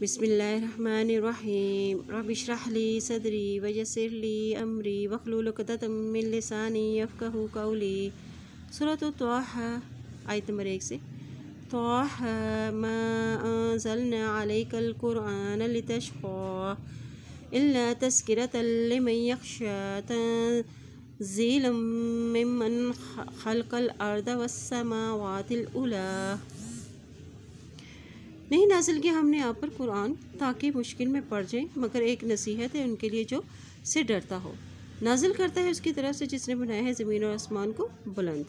بسم الله الرحمن الرحيم رب اشرح لي صدري ويسر لي أمري واحلل عقدة من لساني يفقه قولي سورة طه آية نمبر سے طه ما أنزلنا عليك القرآن لتشقى إلا تذكرة لمن يخشى تنزيلا ممن خلق الأرض والسماوات الأولى नहीं नाजिल किया हमने आप पर कुरान ताकि मुश्किल में पड़ जाए मगर एक नसीहत है उनके लिए जो से डरता हो नाजिल करता है उसकी तरफ से जिसने बनाया है ज़मीन और आसमान को बुलंद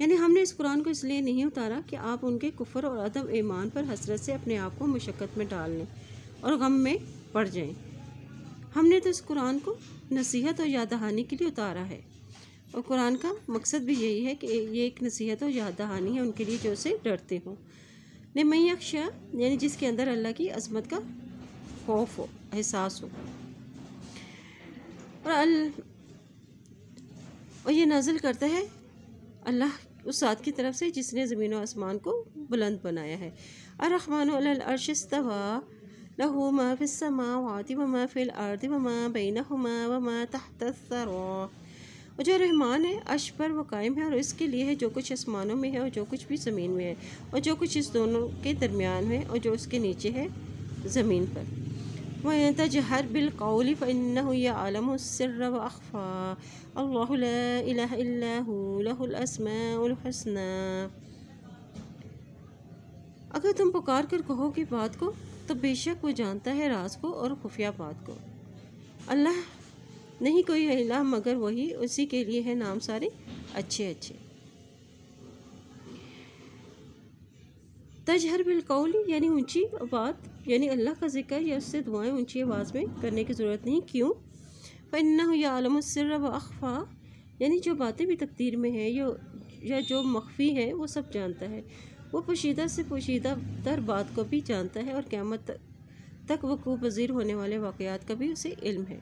यानी हमने इस कुरान को इसलिए नहीं उतारा कि आप उनके कुफर और अदब ईमान पर हसरत से अपने आप को मशक्क़त में डाल लें और गम में पड़ जाएं हमने तो इस कुरान को नसीहत और याद दहानी के लिए उतारा है और कुरान का मकसद भी यही है कि ये एक नसीहत और याद दहानी है उनके लिए जो से डरते हों मई अक्ष यानी जिसके अंदर अल्लाह की अजमत का खौफ हो एहसास हो और अल और ये नाजिल करता है अल्लाह उस साथ की तरफ से जिसने ज़मीन और आसमान को बुलंद बनाया है अरहमान अरशस्तवा लहू माफ़िल समा वाति व माफ़िल आरती व मा बैन व मा तहत और जो रहमान है अश पर वो कायम है और इसके लिए है जो कुछ आसमानों में है और जो कुछ भी ज़मीन में है और जो कुछ इस दोनों के दरमियान है और जो उसके नीचे है ज़मीन पर वह तजहर बिलकौली फ़न आलम सिर व अखफ़ा अगर तुम पुकार कर कहो कि बात को तो बेशक वो जानता है राज को और खुफिया बात को अल्लाह नहीं कोई अहिला मगर वही उसी के लिए है नाम सारे अच्छे अच्छे तजहर बिल कौली यानी ऊंची बात यानी अल्लाह का जिक्र या उससे दुआएं ऊंची आवाज़ में करने की ज़रूरत नहीं क्यों फ़न्ना या सर व अखफा यानी जो बातें भी तकदीर में हैं या, या जो मख्फी है वो सब जानता है वो पोशीदा से पोशीदा दर बात को भी जानता है और क़्यामत तक वकू पजीर होने वाले वाक़ात का भी उसे इल्म है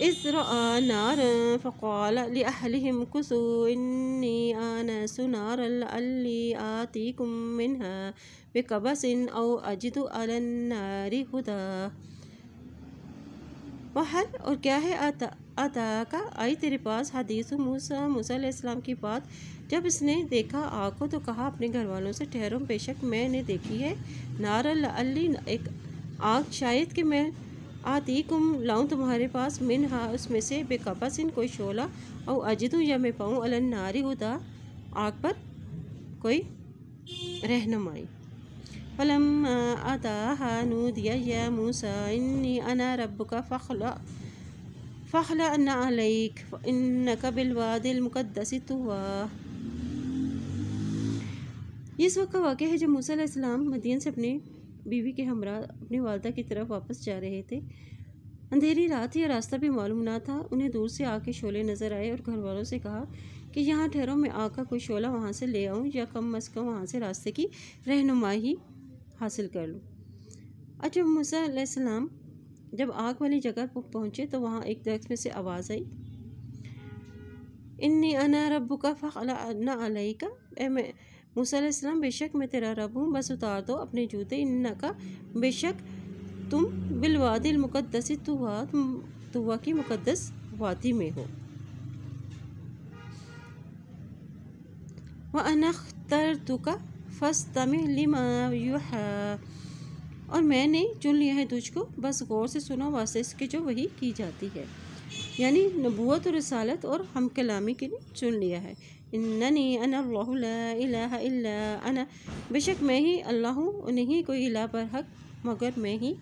إذ رأى نارا فقال لأهلهم كثوا إني آنست نارا لعلي آتيكم منها بقبس أو أجد على النار هدى वहल और क्या है आता आता का आई तेरे पास हदीस मूसा मूसा इस्लाम की बात जब इसने देखा आग को तो कहा अपने घर वालों से ठहरो बेशक मैंने देखी है नारल अली एक आग शायद कि मैं आती कुम लाऊँ तुम्हारे पास मिन हा उसमें से सिन कोई शोला और अजदू या मैं पाऊँ अलन नारी हुदा आग पर कोई रहनुमाई फलम आता हा नू दिया या मूसा इन्नी अना रब का फ़खला फ़खला अन्ना अलैक इन कबिल वादिल मुकदस तुआ ये इस वक्त का वाक़ है जब मूसा मदीन से अपने बीवी के हमरा अपनी वालदा की तरफ वापस जा रहे थे अंधेरी रात या रास्ता भी मालूम ना था उन्हें दूर से आके शोले नज़र आए और घर वालों से कहा कि यहाँ ठहरो मैं आका कोई शोला वहाँ से ले आऊँ या कम अज़ कम वहाँ से रास्ते की रहनुमाई हासिल कर लूँ अच्छा मूसम जब आग वाली जगह पर पहुँचे तो वहाँ एक दरख्त में से आवाज़ आई इन्नी अना रब्बू का फ़ला ना अलई का ए मैं मूसम बेशक मैं तेरा रब हूँ बस उतार दो अपने जूते इन्ना का बेशक तुम बिलवादिल मुकदस तुआ की मुकदस वादी में हो व अनख्तर तुका फस तमिल लिमा और मैंने चुन लिया है तुझको बस गौर से सुना वास्ते इसके जो वही की जाती है यानी नबूत और रसालत और हम कलामी के लिए चुन लिया है إنني أنا الله لا إله إلا أنا بشك میں ہی اللہ ہوں نہیں کوئی لا پر حق مگر میں ہی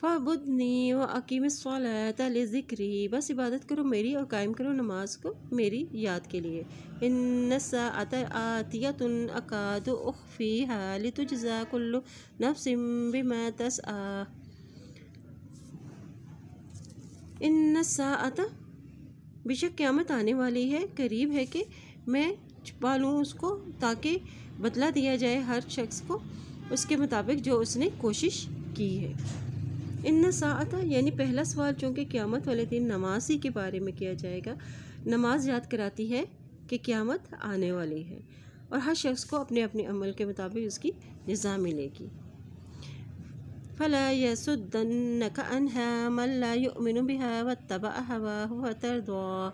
فعبدنی وعقیم الصلاة لذکری بس عبادت کرو میری اور قائم کرو نماز کو میری یاد کے لئے إِنَّ السَّاعَةَ آتِيَةٌ أَكَادُ أُخْفِيهَا لِتُجْزَى كُلُّ نَفْسٍ بِمَا تَسْآهُ इन सात बेशक क़्यामत आने वाली है करीब है कि मैं छुपा लूँ उसको ताकि बदला दिया जाए हर शख्स को उसके मुताबिक जो उसने कोशिश की है इन सात यानी पहला सवाल चूँकि क़्यामत वाले दिन नमाज ही के बारे में किया जाएगा नमाज याद कराती है कि क़्यामत आने वाली है और हर शख्स को अपने अपने अमल के मुताबिक उसकी जजा मिलेगी فلا يسدنك عنها من لا يؤمن بها واتبع هواه وترضى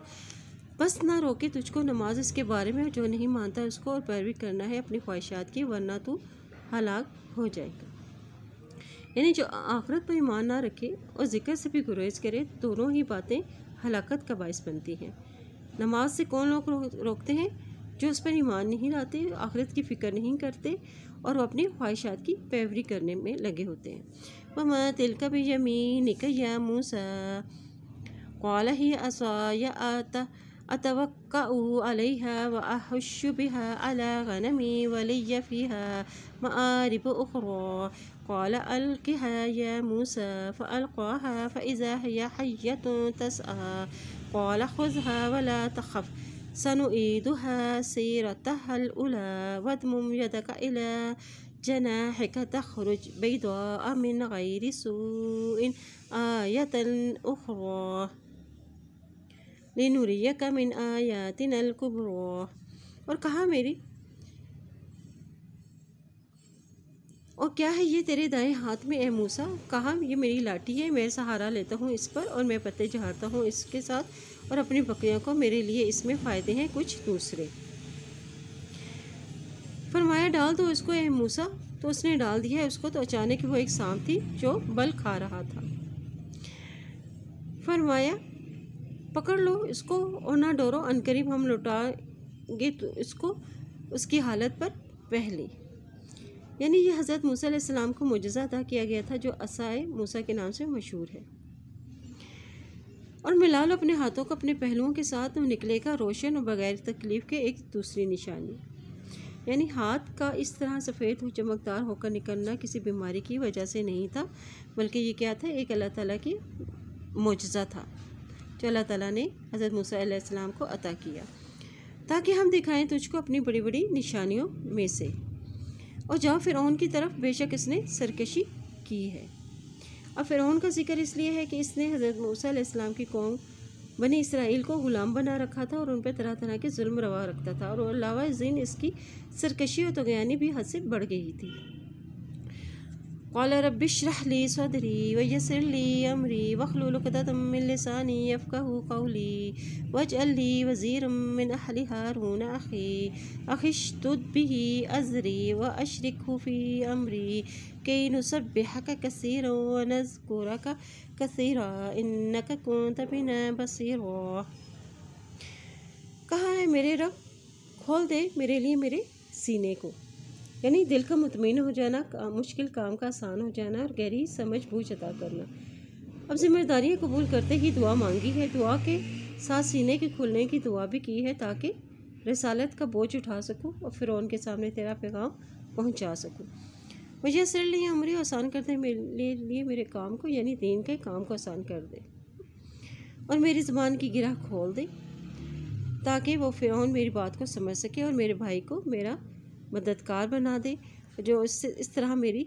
बस ना रोके तुझको नमाज इसके बारे में जो नहीं मानता उसको और पैरवी करना है अपनी ख्वाहिशात की वरना तू हलाक हो जाएगा यानी जो आखरत पर ईमान ना रखे और ज़िक्र से भी गुरेज करे दोनों ही बातें हलाकत का बायस बनती हैं नमाज से कौन लोग रोकते हैं जो उस पर ईमान नहीं लाते आखिरत की फ़िक्र नहीं करते اور وہ اپنی خواہشات کی پیوری کرنے میں لگے ہوتے ہیں وما तिल का भी यमीन قال मूसा कौल ही असा أتوكأ عليها وأحش بها على غنمي ولي فيها مآرب أخرى قال ألقها يا موسى فألقاها فإذا هي حية تسعى قال خذها ولا تخف سنؤيدها سيرتها الأولى واضمم يدك إلى جناحك تخرج بيضاء من غير سوء آية أخرى لنريك من آياتنا الكبرى और कहा मेरी और क्या है ये तेरे दाएं हाथ में ए मूसा कहा ये मेरी लाठी है मैं सहारा लेता हूँ इस पर और मैं पत्ते झाड़ता हूँ इसके साथ और अपनी बकरियों को मेरे लिए इसमें फ़ायदे हैं कुछ दूसरे फरमाया डाल दो इसको ए मूसा तो उसने डाल दिया उसको तो अचानक वो एक सांप थी जो बल खा रहा था फरमाया पकड़ लो इसको और ना डोरो अनकरीब हम लौटाएंगे तो इसको उसकी हालत पर पहले यानी ये हज़रत मूसा को मुजज़ा अदा किया गया था जो असाए मूसा के नाम से मशहूर है और मिलाल अपने हाथों को अपने पहलुओं के साथ निकलेगा रोशन और बगैर तकलीफ़ के एक दूसरी निशानी यानी हाथ का इस तरह सफ़ेद चमकदार होकर निकलना किसी बीमारी की वजह से नहीं था बल्कि ये क्या था एक अल्लाह ताला की मुजज़ा था जो अल्लाह ताला ने हज़रत मूसा को अता किया ताकि हम दिखाएं तुझको अपनी बड़ी बड़ी निशानियों में से और जहाँ फिर की तरफ बेशक इसने सरकशी की है अब फ़िरौन का जिक्र इसलिए है कि इसने हज़रत मूसा की कौम बनी इसराइल को ग़ुलाम बना रखा था और उन पर तरह तरह के जुल्म रवा रखता था और अलावा जिन इसकी सरकशी और तोगयानी भी हद से बढ़ गई थी कौल रब शरहली सदरी वयसरली अमरी वखलुलकदतमिलसानी यफ़ू कौली वज अली वज़ीरमिन अहली हारून अखी अखिशतुदबी अजरी व अशरकूफ़ी अमरी कई नुसब हक कसर व नजकुरक कसरा इन्नक कौन तबिन बसर कहा है मेरे रब खोल दे मेरे लिए मेरे सीने को यानी दिल का मुतमिन हो जाना का, मुश्किल काम का आसान हो जाना और गहरी समझ बूझ अदा करना अब जिम्मेदारियाँ कबूल करते ही दुआ मांगी है दुआ के साथ सीने के खुलने की दुआ भी की है ताकि रसालत का बोझ उठा सकूँ और फिर उनके सामने तेरा पैगाम पहुँचा सकूँ मुझे असर लिए अमरी आसान करते मेरे लिए मेरे काम को यानी दीन के काम को आसान कर दे और मेरी ज़बान की गिरा खोल दे ताकि वो फ़िरौन मेरी बात को समझ सके और मेरे भाई को मेरा मददगार बना दे जो इससे इस तरह मेरी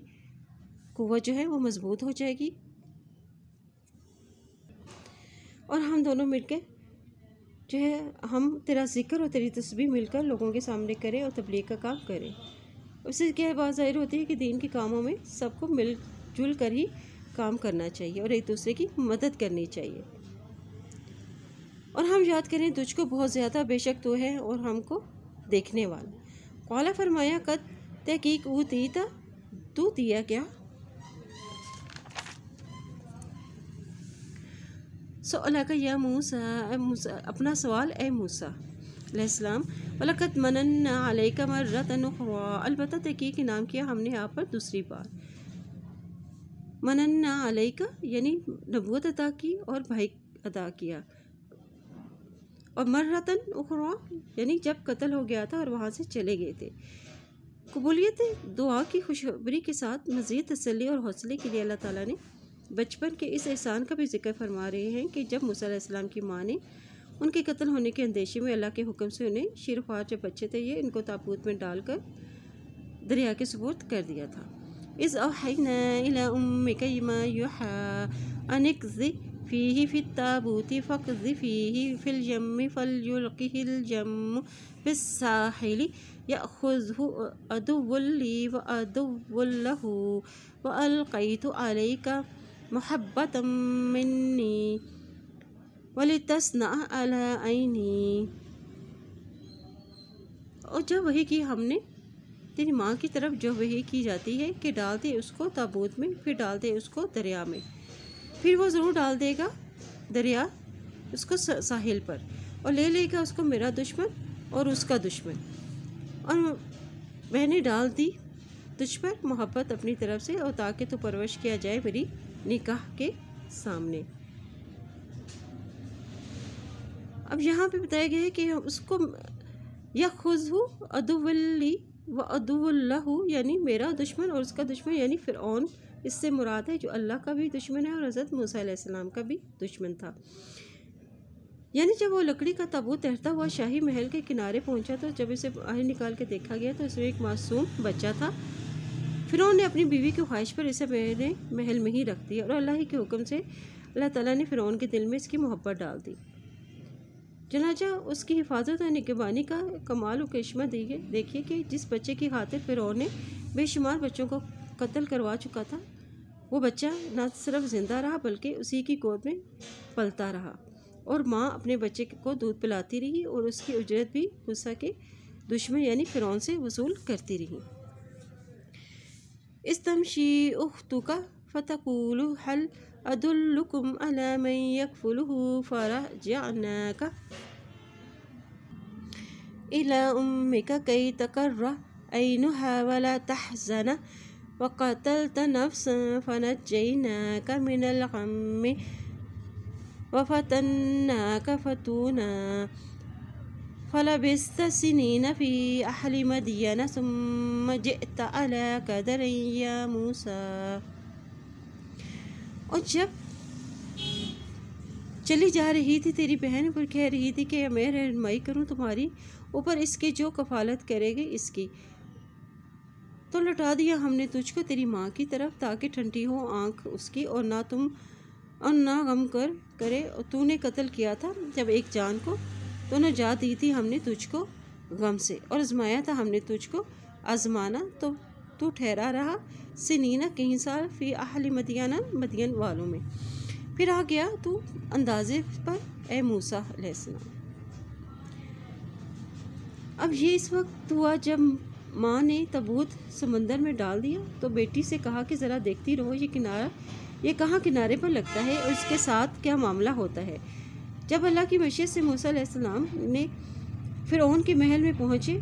कुवत जो है वो मज़बूत हो जाएगी और हम दोनों मिलकर जो है हम तेरा ज़िक्र और तेरी तस्वीर मिलकर लोगों के सामने करें और तबलीग का काम करें उससे क्या बात ज़ाहिर होती है कि दीन के कामों में सबको मिलजुल कर ही काम करना चाहिए और एक दूसरे की मदद करनी चाहिए और हम याद करें तुझको बहुत ज़्यादा बेशक तो है और हमको देखने वाला कौला फरमाया कद तहकीक ऊतीत तू दिया क्या सो अल्लाह का या मूसा अपना सवाल ए मूसा अलैहिस्सलाम वलकत मनन अलैका मर्रतन उखरा अलबत्ता तहकीक नाम किया हमने यहाँ पर दूसरी बार मनन अलैका यानी नबूत अदा की और भाई अदा किया और मरतन उखरा यानी जब कत्ल हो गया था और वहाँ से चले गए थे कबूलियत दुआ की खुशखबरी के साथ मज़ीद तसली और हौसले के लिए अल्लाह ताला ने बचपन के इस एहसान का भी जिक्र फरमा रहे हैं कि जब मूसम की माँ ने उनके कत्ल होने के अंदेशे में अल्लाह के हुक्म से उन्हें शिरख्वार जब बच्चे थे ये इनको ताबूत में डालकर दरिया के सबूत कर दिया था इस अहिन अनिक फ़ी फ़िताबूती फ़ी फ़िल जम फ़लजुल जम फ़िसाहिली यखुज़ अदुबुल्ली व अदुबुल्लहू व अलकैत अलई का महब्बत मन्नी वली तस्ना अला आईनी और जो वही की हमने तेरी माँ की तरफ जो वही की जाती है कि डालते उसको ताबूत में फिर डालते उसको दरिया में फिर वो ज़रूर डाल देगा दरिया उसको साहिल पर और ले लेगा उसको मेरा दुश्मन और उसका दुश्मन और मैंने डाल दी तुझ पर मोहब्बत अपनी तरफ से और ताकि तो परवरिश किया जाए मेरी निकाह के सामने अब यहाँ पे बताया गया है कि उसको या खुद हूँ अदुल्ली व अदुल्ला यानी मेरा दुश्मन और उसका दुश्मन यानी फिर इससे मुराद है जो अल्लाह का भी दुश्मन है और हज़रत मूसीम का भी दुश्मन था यानी जब वो लकड़ी का तबूत तैरता हुआ शाही महल के किनारे पहुंचा तो जब इसे बाहर निकाल के देखा गया तो इसमें एक मासूम बच्चा था फिर ने अपनी बीवी की ख्वाहिश पर इसे मेरे महल में ही रख दिया और अल्लाह के हुक्म से अल्लाह ताला ने फ़िरौन के दिल में इसकी मोहब्बत डाल दी जनाजा उसकी हिफाजत और निगबानी का कमाल उकेशमा देखिए देखिए कि जिस बच्चे की खातिर फ़िरौन ने बेशुमार बच्चों को कत्ल करवा चुका था वो बच्चा ना सिर्फ ज़िंदा रहा बल्कि उसी की गोद में पलता रहा और माँ अपने बच्चे को दूध पिलाती रही और उसकी उजरत भी गुस्सा के दुश्मन यानी फ़िरौन से वसूल करती रही इस तमशी उख्तु का फतकुल हल अदुल्लुकुम अला मन यकफुलहु फरजनाका इला उम्मिका कई तकर्रा ऐनुहा वला तहजना وقتلت نفسا فنجيناك من الغم وفتناك فتونا فلبست سنين في अहल मदियन ثم جئت على कदर يا موسى أجب जब चली जा रही थी तेरी बहन पर कह रही थी कि मैं रहनमई करूं तुम्हारी ऊपर इसके जो कफालत करेगी इसकी तो लौटा दिया हमने तुझको तेरी माँ की तरफ ताकि ठंडी हो आँख उसकी और ना तुम और ना गम कर करे और तूने कत्ल किया था जब एक जान को तो नजात दी थी हमने तुझको गम से और आजमाया था हमने तुझको आजमाना तो तू ठहरा रहा सिनीना कहीं साल फी आहली मदियाना मदियन वालों में फिर आ गया तू अंदाजे पर ए मूसा लहसना अब ये इस वक्त हुआ जब माँ ने तबूत समंदर में डाल दिया तो बेटी से कहा कि ज़रा देखती रहो ये किनारा ये कहाँ किनारे पर लगता है और इसके साथ क्या मामला होता है जब अल्लाह की मशीत से मूसम ने फिर ओन के महल में पहुँचे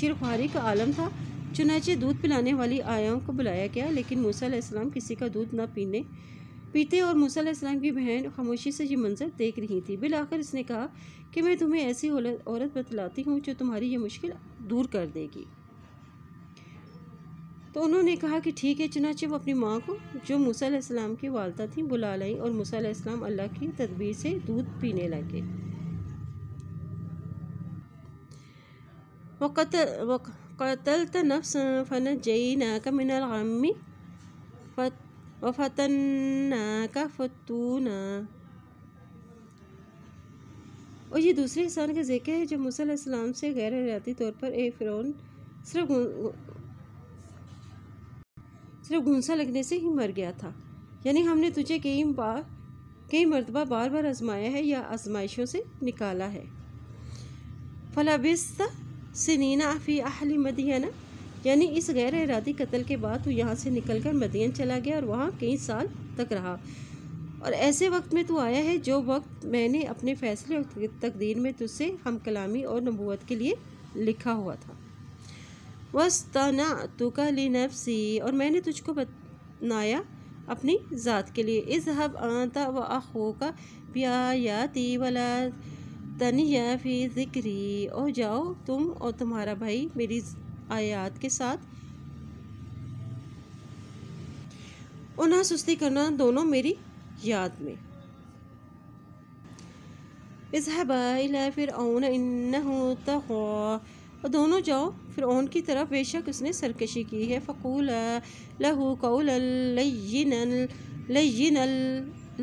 शिर का आलम था चुनाचे दूध पिलाने वाली आयाओं को बुलाया गया लेकिन मूसम किसी का दूध ना पीने पीते और मूसम की बहन खामोशी से ये मंजर देख रही थी बिल इसने कहा कि मैं तुम्हें ऐसी औरत बतलाती हूँ जो तुम्हारी ये मुश्किल दूर कर देगी तो उन्होंने कहा कि ठीक है चुनाचे वो अपनी माँ को जो मूसम की वालदा थी बुला लाई और मूसम अल्लाह की तदबीर से दूध पीने लगे वक़त वक़तल फ़न जई ना का मिनल ना का और ये दूसरे इंसान का जिक्र है जो मूसम से गैर हयाती तौर पर ए फिर सिर्फ सिर्फ घुंसा लगने से ही मर गया था यानी हमने तुझे कई बार कई मरतबा बार बार आजमाया है या आजमाइशों से निकाला है फलाबिस्त से नीना फ़ी अहली मदीना यानी इस गैर इरादी कत्ल के बाद तू यहाँ से निकल कर मदीन चला गया और वहाँ कई साल तक रहा और ऐसे वक्त में तू आया है जो वक्त मैंने अपने फ़ैसले और तकदीर में तुझसे हम कलामी और नबूत के लिए लिखा हुआ था वस्तना का ली नफसी और मैंने तुझको बनाया अपनी ज़ात के लिए इस हब आता व आखो का प्या या तीवला तनिया फी ज़िक्री और जाओ तुम और तुम्हारा भाई मेरी आयात के साथ उन्हें सुस्ती करना दोनों मेरी याद में इस इला फिर और दोनों जाओ फिर ओन की तरफ बेशक उसने सरकशी की है फ़कूल लहू कौल लयिनल लयिनल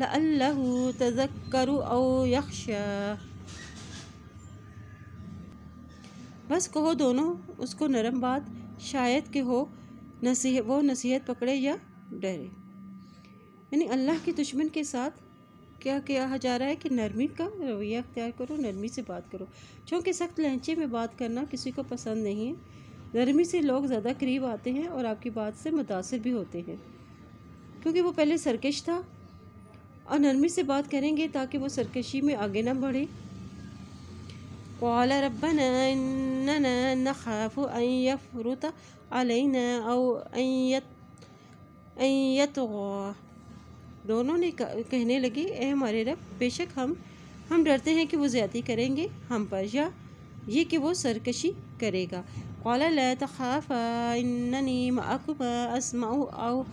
लल्लहू बस कहो दोनों उसको नरम बात शायद के हो नसीह वो नसीहत पकड़े या डरे यानी अल्लाह के दुश्मन के साथ क्या कहा जा रहा है कि नरमी का रवैया अख्तियार करो नरमी से बात करो चूँकि सख्त लहचे में बात करना किसी को पसंद नहीं है नरमी से लोग ज़्यादा करीब आते हैं और आपकी बात से मुतासर भी होते हैं क्योंकि वो पहले सरकश था और नरमी से बात करेंगे ताकि वो सरकशी में आगे ना बढ़े قال रबा إننا نخاف أن يفرط दोनों ने कहने लगे ए हमारे रब बेशक हम हम डरते हैं कि वो ज्यादी करेंगे हम पर या ये कि वो सरकशी करेगा कौला ला तखाफ़ा इन्नी माकुमा असमाऊ आओ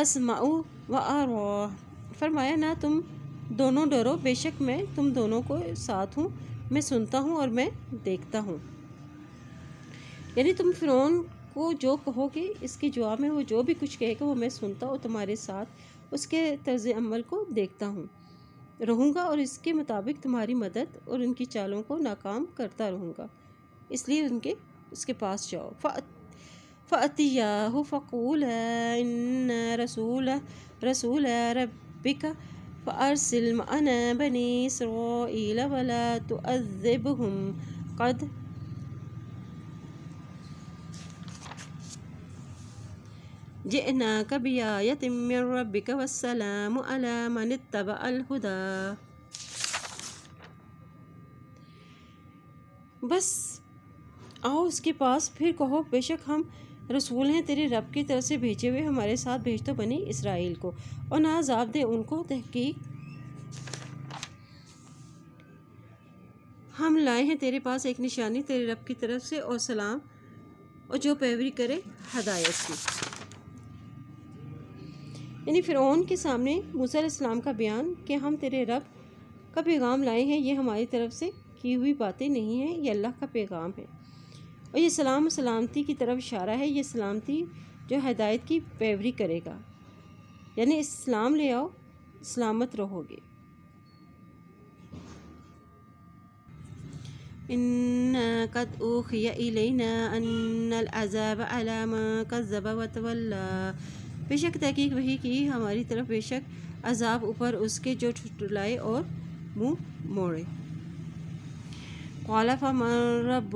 असमाऊ व आरो फरमाया ना तुम दोनों डरो बेशक मैं तुम दोनों को साथ हूँ मैं सुनता हूँ और मैं देखता हूँ यानी तुम फ़िरौन को जो कहोगे इसके जवाब में वो जो भी कुछ कहेगा वो मैं सुनता और तुम्हारे साथ उसके तर्ज अमल को देखता हूँ रहूँगा और इसके मुताबिक तुम्हारी मदद और उनकी चालों को नाकाम करता रहूँगा इसलिए उनके उसके पास जाओ फ़तिया फ़कूल रसूल रसूल रबिका फ़ारसिल्म बनी सरो वला तो अज़ब हम कद जिनाक बियायत रबिक वसलाम मन तब अलहुदा बस आओ उसके पास फिर कहो बेशक हम रसूल हैं तेरे रब की तरफ से भेजे हुए हमारे साथ भेज तो बनी इसराइल को और ना आजाब दे उनको तहकीक हम लाए हैं तेरे पास एक निशानी तेरे रब की तरफ से और सलाम और जो पैवरी करे हदायत की यानी फ़िरौन के सामने मूसा इस्लाम का बयान कि हम तेरे रब का पैगाम लाए हैं ये हमारी तरफ से की हुई बातें नहीं हैं ये अल्लाह का पैगाम है और ये सलाम सलामती की तरफ इशारा है ये सलामती जो हदायत की पैवरी करेगा यानी इस्लाम ले आओ सलामत रहोगे इन्ना अन्नल अज़ाब अला मा व बेशक तहकीक वही की हमारी तरफ बेशक अजाब ऊपर उसके जो ठुटलाए और मुँह मोड़े कौला रब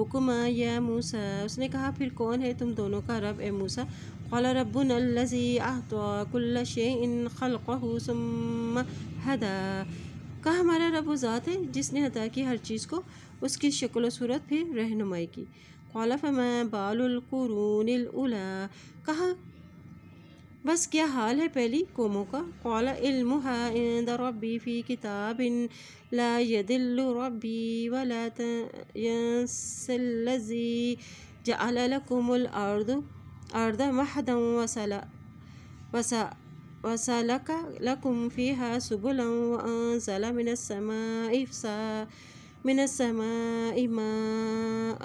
या मूसा उसने कहा फिर कौन है तुम दोनों का रब ए मूसा कौला रबुन अल्लज़ी तो शे इन खलक़ुम हदा कहा हमारा रब वात है जिसने हदा की हर चीज़ को उसकी शक्ल सूरत फिर रहनुमाई की कौला फ़मा बालकुरून कहा بس کیا حال ہے پہلی قوموں کا قال علمها عند ربي في كتاب لا يدل ربي ولا ينس الذي جعل لكم الارض ارض محدا وسلا وسا وسلك لكم فيها سبلا وانزل من السماء فسا من السماء ماء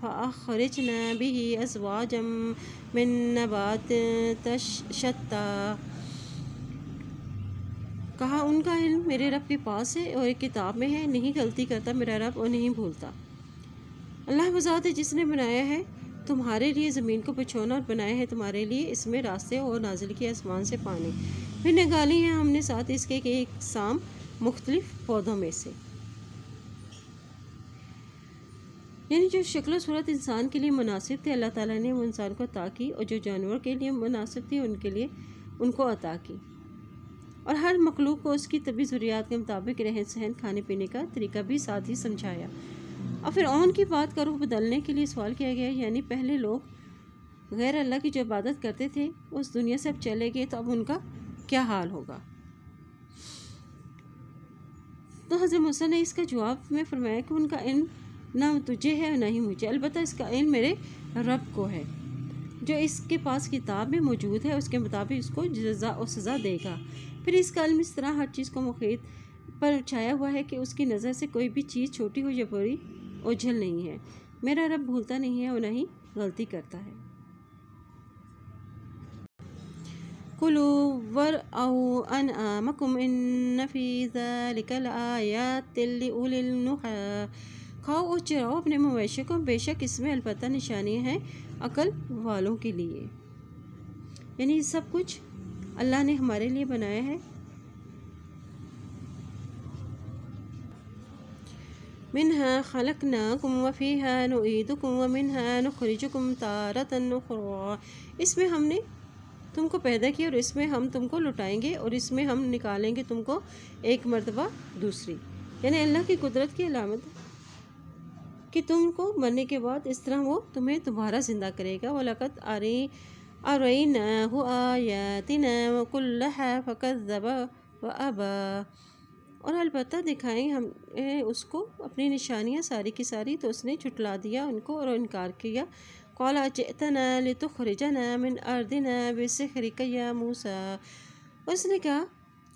فأخرجنا به أزواجا من نبات شتى कहा उनका इल्म मेरे रब के पास है और एक किताब में है नहीं गलती करता मेरा रब और नहीं भूलता अल्लाह वजात है जिसने बनाया है तुम्हारे लिए ज़मीन को बिछोना और बनाया है तुम्हारे लिए इसमें रास्ते और नाजिल के आसमान से पानी फिर निकाली है हमने साथ इसके एक शाम मुख्तलिफ़ पौधों में से यानी जो शक्ल सूरत इंसान के लिए मुनासिब थे अल्लाह ताला ने वो इंसान को अता की और जो जानवर के लिए मुनासिब थे उनके लिए उनको अता की और हर मखलूक को उसकी तबी ज़रूरियात के मुताबिक रहन सहन खाने पीने का तरीका भी साथ ही समझाया और फिर ओन की बात का रुख बदलने के लिए सवाल किया गया यानी पहले लोग गैर अल्लाह की जो इबादत करते थे उस दुनिया से अब चले गए तो अब उनका क्या हाल होगा तो हज़रत मूसा ने इसका जवाब में फरमाया कि उनका इन ना तुझे है ना ही मुझे अलबत् इसका इल्म मेरे रब को है जो इसके पास किताब में मौजूद है उसके मुताबिक इसको जजा और सज़ा देगा फिर इसका इल्म इस तरह हर चीज़ को मुखीत पर छाया हुआ है कि उसकी नज़र से कोई भी चीज़ छोटी हो या बड़ी ओझल नहीं है मेरा रब भूलता नहीं है और ना ही गलती करता है कुलूवर वर औ अन आमकुम इन नफीज़ा आया तिल्ली उलिल नुहा खाओ और चराओ अपने मवेशियों को बेशक इसमें अलबत्ता निशानी है अकल वालों के लिए यानी सब कुछ अल्लाह ने हमारे लिए बनाया है हा खलक नाकुम वफ़ी है नुदुकुम व मिनहा कुम तारत नखरा इसमें हमने तुमको पैदा किया और इसमें हम तुमको लुटाएंगे और इसमें हम निकालेंगे तुमको एक मरतबा दूसरी यानी अल्लाह की कुदरत की अलामत कि तुमको मरने के बाद इस तरह वो तुम्हें तुम्हारा ज़िंदा करेगा वलकत अरे अरे हो फ़कत व और अलबत् दिखाएं हम उसको अपनी निशानियाँ सारी की सारी तो उसने छुटला दिया उनको और इनकार किया कौला चेतना लितुखरिजना मिन अर्दिना बेसे या मूसा उसने कहा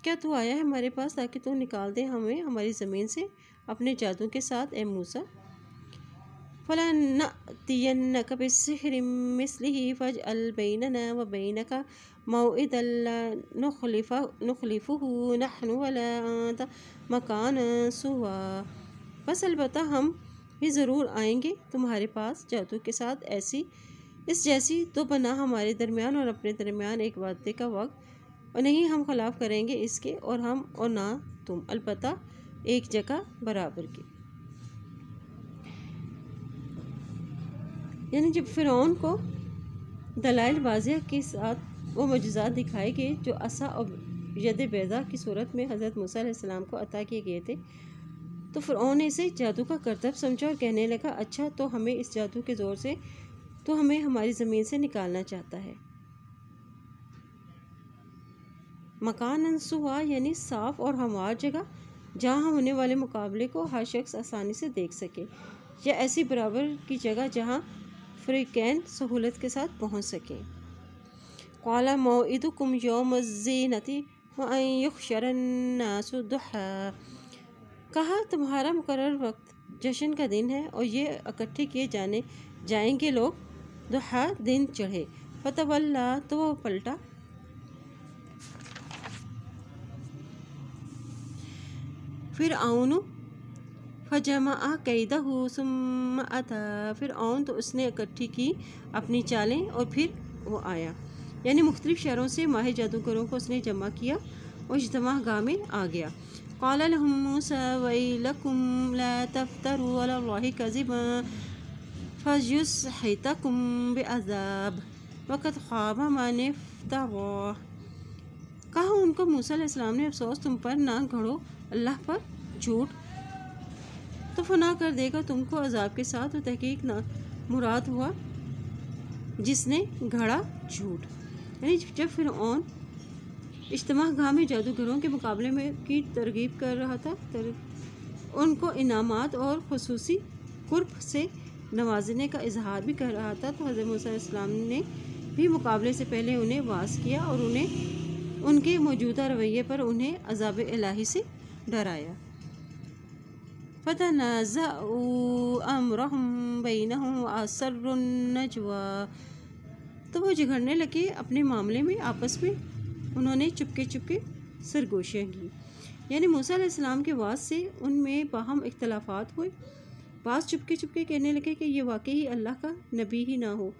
क्या तू आया है हमारे पास ताकि तू निकाल दे हमें हमारी ज़मीन से अपने जादू के साथ ए मूसा फला नतियन्नक बिसहर मिसलिही फज अल बैनना व बैनक मौद नखलिफ नखलिफहू नहन वला मकान सुवा बस अलबत् हम भी ज़रूर आएंगे तुम्हारे पास जादू के साथ ऐसी इस जैसी तो बना हमारे दरमियान और अपने दरमियान एक वादे का वक्त और नहीं हम खिलाफ करेंगे इसके और हम और ना तुम अलबत् एक जगह बराबर की यानी जब फ़िरौन को दलाइल वाजिया के साथ वो मजात दिखाए गए जो असा और यद बैदा की सूरत में हज़रत मूसम को अता किए गए थे तो फ़िरौन ने इसे जादू का करतब समझा और कहने लगा अच्छा तो हमें इस जादू के ज़ोर से तो हमें हमारी ज़मीन से निकालना चाहता है मकान अनसुआ यानी साफ़ और हमवार जगह जहाँ हम होने वाले मुकाबले को हर शख्स आसानी से देख सके या ऐसी बराबर की जगह जहाँ फ्री कैन सहूलत के साथ पहुँच सकें कौला कुम योम जीनती कहा तुम्हारा मुकर वक्त जश्न का दिन है और ये इकट्ठे किए जाने जाएंगे लोग दुहा दिन चढ़े फतवल्ला तो वह पलटा फिर आउनू फजमा कैदहू सुम अता फिर ओन तो उसने इकट्ठी की अपनी चालें और फिर वो आया यानी मुख्तलिफ़ शहरों से माहिर जादूगरों को उसने जमा किया और इजतमा गाह में आ गया कज़िबुम वक़्त माने कहा उनको मूसा ने अफसोस तुम पर ना घड़ो अल्लाह पर झूठ तो फना कर देगा तुमको अजाब के साथ और तहकीक ना मुराद हुआ जिसने घड़ा झूठ यानी जब फिर ऑन इज्तम गाह में जादूगरों के मुकाबले में की तरगीब कर रहा था तर, उनको इनाम और खसूस कुर्फ से नवाजने का इजहार भी कर रहा था तो हज़रत मूसा ने भी मुकाबले से पहले उन्हें वास किया और उन्हें उनके मौजूदा रवैये पर उन्हें अजाब अलाही से डराया فتنازعوا بينهم बैनहम النجوى तो वो झगड़ने लगे अपने मामले में आपस में उन्होंने चुपके चुपके सरगोशियाँ की यानी मूसा इस्लाम के वाद से उनमें बाहम इख्तलाफात हुए बास चुपके चुपके कहने लगे कि ये वाकई ही अल्लाह का नबी ही ना हो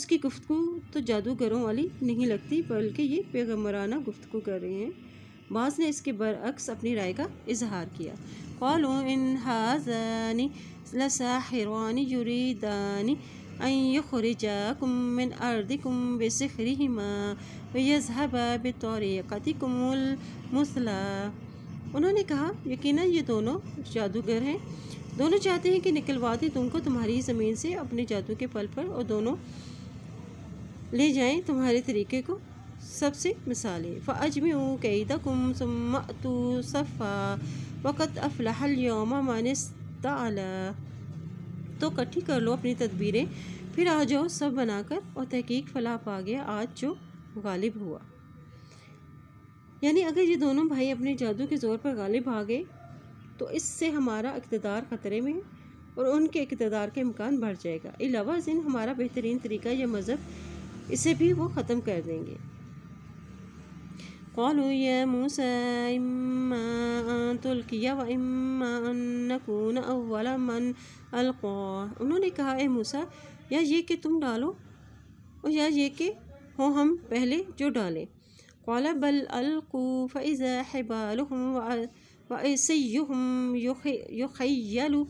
उसकी गुफ्तु तो जादूगरों वाली नहीं लगती बल्कि ये पैगम्बराना गुफ्तु कर रहे हैं बॉस ने इसके बरक्स अपनी राय का इजहार किया कौलो इन हाजानी लसाहिरानी जुरीदानी उन्होंने कहा यकीन ये दोनों जादूगर हैं दोनों चाहते हैं कि निकलवा दें तुमको तुम्हारी ज़मीन से अपने जादू के पल पर और दोनों ले जाएं तुम्हारे तरीके को सबसे मिसालें फ़ाजमू कैदकुम सुमतु सफ़ा वक़त अफलहलयोम मनस्ताला तो इकट्ठी कर लो अपनी तदबीरें फिर आ जाओ सब बनाकर और तहकीक फला पा गया आज जो गालिब हुआ यानी अगर ये दोनों भाई अपने जादू के ज़ोर पर गालिब आ गए तो इससे हमारा इकतदार ख़तरे में और उनके इकतदार के इम्कान बढ़ जाएगा अलावा दिन हमारा बेहतरीन तरीका या मज़हब इसे भी वो ख़त्म कर देंगे قالوا يا موسى إما أن تلقي وإما أن نكون أول من ألقى نے کہا اے موسى یا یہ کہ تم ڈالو و یا یہ کہ हो ہم پہلے جو ڈالے قال بل ألقوا فإذا حبالهم وعصيهم يخيل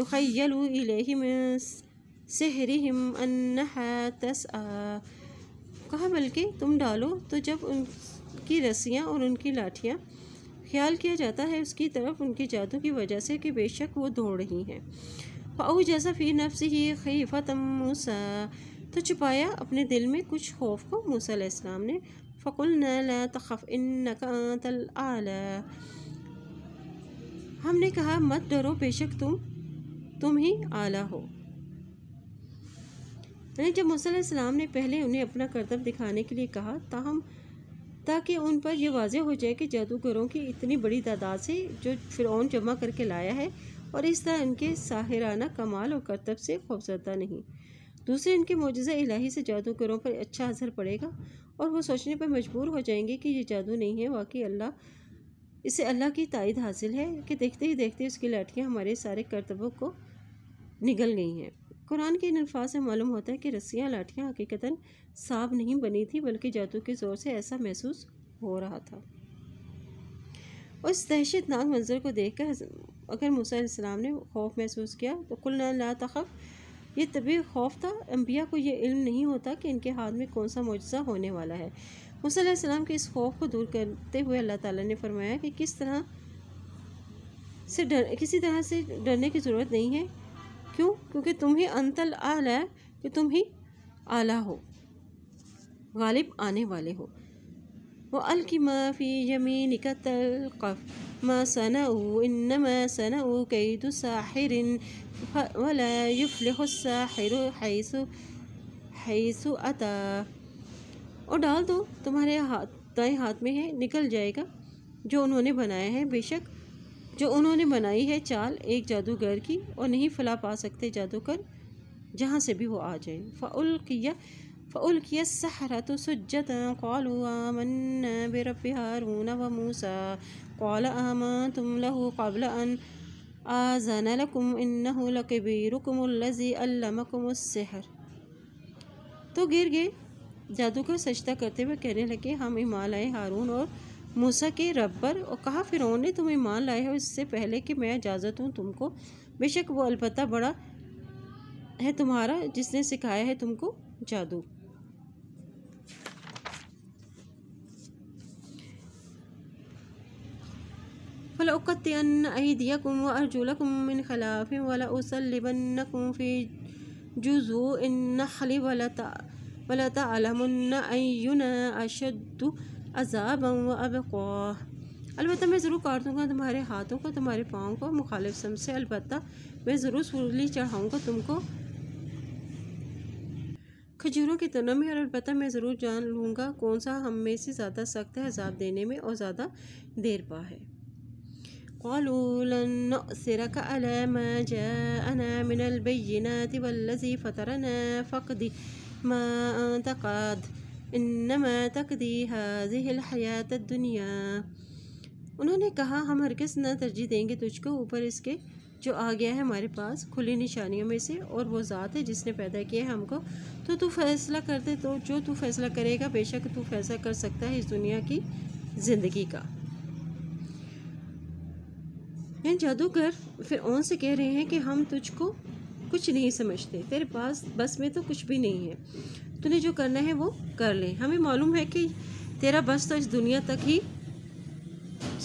يخيل إليه من سحرهم أنها تسعى قال بلکہ تم ڈالو تو جب ان की रस्सियाँ और उनकी लाठियाँ ख्याल किया जाता है उसकी तरफ उनके जादू की वजह से कि बेशक वो दौड़ रही हैं पाऊ जैसा फिर नफ्स ही खीफत मूसा तो छुपाया अपने दिल में कुछ खौफ को मूसा इस्लाम ने फ़कुल ला इन तल आला हमने कहा मत डरो बेशक तुम तुम ही आला हो यानी जब मूसा ने पहले उन्हें अपना कर्तव्य दिखाने के लिए कहा ताहम ताकि उन पर यह वाजे हो जाए कि जादूगरों की इतनी बड़ी तादाद से जो फ़िरौन जमा करके लाया है और इस तरह इनके साहिराना कमाल और करतब से खौफजदा नहीं दूसरे इनके मुजज़ इलाही से जादूगरों पर अच्छा असर पड़ेगा और वो सोचने पर मजबूर हो जाएंगे कि ये जादू नहीं है वाकई अल्लाह इसे अल्लाह की तायद हासिल है कि देखते ही देखते उसकी लाठियाँ हमारे सारे करतबों को निगल गई हैं कुरान के इन अल्फाज से मालूम होता है कि रस्सियाँ लाठियाँ हकीकता साफ नहीं बनी थी बल्कि जादू के ज़ोर से ऐसा महसूस हो रहा था उस दहशतनाक मंजर को देख कर अगर मूसम ने खौफ महसूस किया तो कुल ला तखफ ये तभी खौफ था अम्बिया को यह इल्म नहीं होता कि इनके हाथ में कौन सा मुजज़ा होने वाला है मूसम के इस खौफ को दूर करते हुए अल्लाह ताला ने फरमाया कि किस तरह से डर किसी तरह से डरने की ज़रूरत नहीं है क्यों क्योंकि तुम ही अंतल आला है कि तुम ही आला हो गालिब आने वाले हो वो अल की माफ़ी जमीन कतलकफ मा सना इनमा सना कैद वला हैसु हैसु अता और डाल दो तुम्हारे हाथ दाएँ हाथ में है निकल जाएगा जो उन्होंने बनाया है बेशक जो उन्होंने बनाई है चाल एक जादूगर की और नहीं फला पा सकते जादूगर जहाँ से भी वो आ जाए फ़ाउल किया फ़ाउल किया सहरा तो सुजत कौल आमन बेरब हारून व मूसा कौल आमा तुम लहु कबल अन आजन लकुम इन्नहु लकबीरुकुम लजी अल्लमकुम सहर तो गिर गए जादूगर सजदा करते हुए कहने लगे हम हिमालय हारून और मूसा के रब पर और कहा फिर ने तुम्हें मान लाया हो इससे पहले कि मैं इजाज़त हूँ तुमको बेशक वो अलबत्ता बड़ा है तुम्हारा जिसने सिखाया है तुमको जादू कुम अर्जुला कुमिन खिलाफ वाला उसलिबन इन खली अयुन अजाब व अब अलबत् मैं ज़रूर काट दूँगा तुम्हारे हाथों को तुम्हारे पाँव को मुखालिफ सम से अलबत् मैं ज़रूर सूली चढ़ाऊँगा तुमको खजूरों की तनों में और अलबत् मैं ज़रूर जान लूँगा कौन सा हम में से ज़्यादा सख्त है अजाब देने में और ज़्यादा देर पा है قالوا لن نؤثرك على इन्नमा तकदी हाजिह हयात दुनिया उन्होंने कहा हम हर किस न तरजीह देंगे तुझको ऊपर इसके जो आ गया है हमारे पास खुली निशानियों में से और वो ज़ात है जिसने पैदा किया है हमको तो तू फैसला कर दे तो जो तू फैसला करेगा बेशक तू फैसला कर सकता है इस दुनिया की ज़िंदगी का जादूगर फिर ओन से कह रहे हैं कि हम तुझको कुछ नहीं समझते तेरे पास बस में तो कुछ भी नहीं है तूने जो करना है वो कर ले हमें मालूम है कि तेरा बस तो इस दुनिया तक ही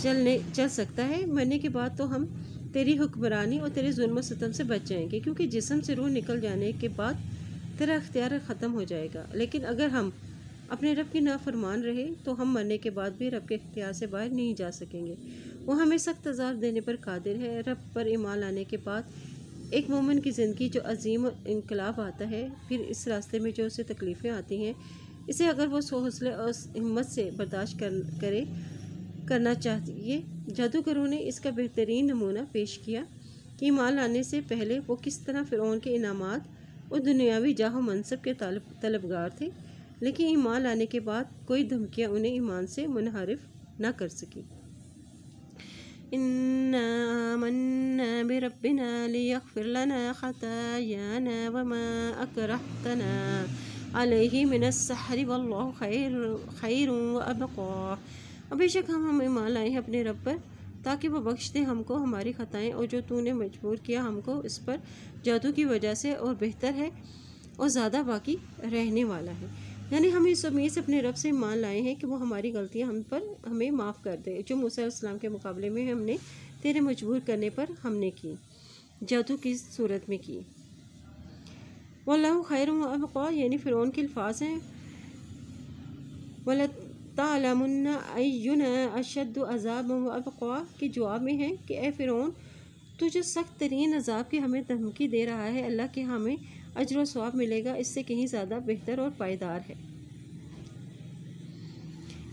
चलने चल सकता है मरने के बाद तो हम तेरी हुक्मरानी और तेरे जुल्म सतम से बच जाएंगे क्योंकि जिसम से रूह निकल जाने के बाद तेरा अख्तियार ख़त्म हो जाएगा लेकिन अगर हम अपने रब की नाफरमान रहे तो हम मरने के बाद भी रब के अख्तियार से बाहर नहीं जा सकेंगे वो हमें सख्त अजाब देने पर कादिर है रब पर ईमान लाने के बाद एक मोमिन की ज़िंदगी जो अजीम इनकलाब आता है फिर इस रास्ते में जो उसे तकलीफ़ें आती हैं इसे अगर वो हौसले और हिम्मत से बर्दाश्त कर करे करना चाहिए जादूगरों ने इसका बेहतरीन नमूना पेश किया कि माल आने से पहले वो किस तरह फ़िरौन के इनाम और दुनियावी जाह मनसब के तलब तलबगार थे लेकिन ईमान लाने के बाद कोई धमकियाँ उन्हें ईमान से मुनहरफ ना कर सकी إنا آمنا بربنا ليغفر لنا خطايانا وما أكرهتنا عليه من السحر والله خير خير وأبقى बेशक हम हम ईमान लाए हैं अपने रब पर ताकि वो बख्श दे हमको हमारी खताएं और जो तूने मजबूर किया हमको इस पर जादू की वजह से और बेहतर है और ज़्यादा बाकी रहने वाला है यानी हम इस उम्मीद से अपने रब से मान लाए हैं कि वो हमारी गलतियाँ हम पर हमें माफ़ कर दे जो मूसम के मुकाबले में हमने तेरे मजबूर करने पर हमने की जादू की सूरत में की वल्ला खैर यानी फ़िरौन के अल्फाज हैं वालमुन्ना अशद अजाब अबकवा के जवाब में है कि ए फ़िरौन तुझे सख्त तरीन अजाब की हमें धमकी दे रहा है अल्लाह के हमें अजर व स्वाब मिलेगा इससे कहीं ज़्यादा बेहतर और पायदार है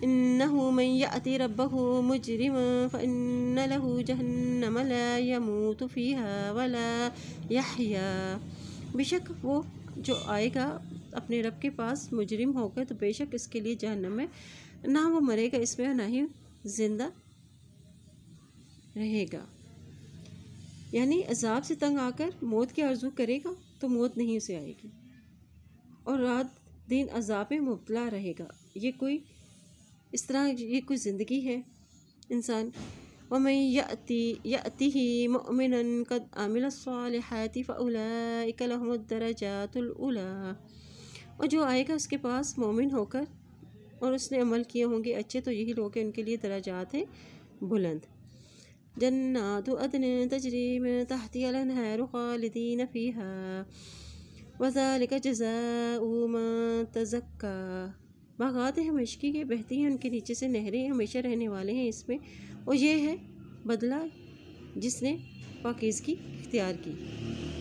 लहू बेशक वो जो आएगा अपने रब के पास मुजरिम होकर तो बेशक इसके लिए जहन्नम में ना वो मरेगा इसमें ना ही जिंदा रहेगा यानी अजाब से तंग आकर मौत की आरजू करेगा तो मौत नहीं उसे आएगी और रात दिन अजाब में मुबला रहेगा ये कोई इस तरह ये कोई ज़िंदगी है इंसान वमन यति यति ही ममिन कद आमिल सालहती फ़लाकलमदरजातुल्ला और जो आएगा उसके पास मोमिन होकर और उसने अमल किए होंगे अच्छे तो यही लोग हैं उनके लिए दराजात हैं बुलंद جنات أدن تجري من تحتها الأنهار خالدين فيها वजालिका जजा उमा तजक्का बागात हमशकी के बहती हैं उनके नीचे से नहरें हमेशा रहने वाले हैं इसमें और ये है बदला जिसने पाकिज़ की इख्तियार की